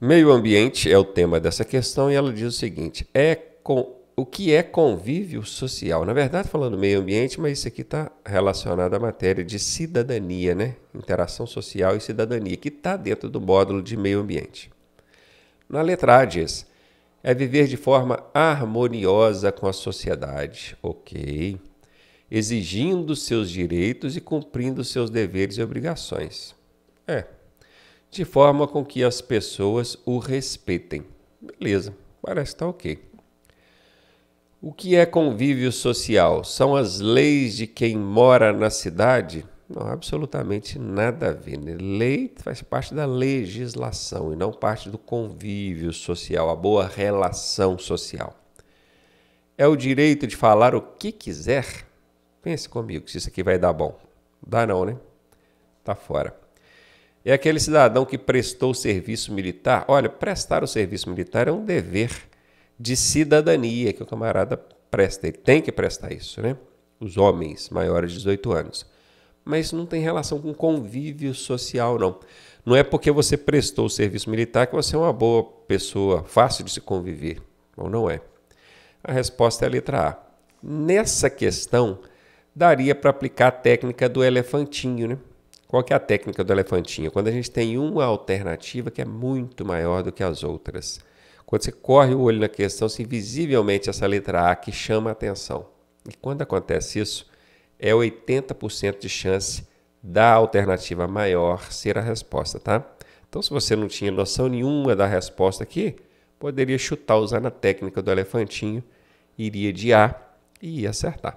Meio ambiente é o tema dessa questão e ela diz o seguinte: é com o que é convívio social? Na verdade, falando meio ambiente, mas isso aqui está relacionado à matéria de cidadania, né? Interação social e cidadania, que está dentro do módulo de meio ambiente. Na letra A diz: é viver de forma harmoniosa com a sociedade, ok? Exigindo seus direitos e cumprindo seus deveres e obrigações. É, de forma com que as pessoas o respeitem. Beleza, parece que tá ok. O que é convívio social? São as leis de quem mora na cidade? Não, absolutamente nada a ver. Né? Lei faz parte da legislação e não parte do convívio social, a boa relação social. É o direito de falar o que quiser? Pense comigo se isso aqui vai dar bom. Dá não, né? Tá fora. É aquele cidadão que prestou serviço militar. Olha, prestar o serviço militar é um dever de cidadania que o camarada presta. Ele tem que prestar isso, né? Os homens maiores de 18 anos. Mas não tem relação com convívio social, não. Não é porque você prestou o serviço militar que você é uma boa pessoa, fácil de se conviver. Ou não é? A resposta é a letra A. Nessa questão, daria para aplicar a técnica do elefantinho, né? Qual que é a técnica do elefantinho? Quando a gente tem uma alternativa que é muito maior do que as outras. Quando você corre o olho na questão, se visivelmente essa letra A que chama a atenção. E quando acontece isso, é 80% de chance da alternativa maior ser a resposta, tá? Então, se você não tinha noção nenhuma da resposta aqui, poderia chutar usando a técnica do elefantinho, iria de A e ia acertar.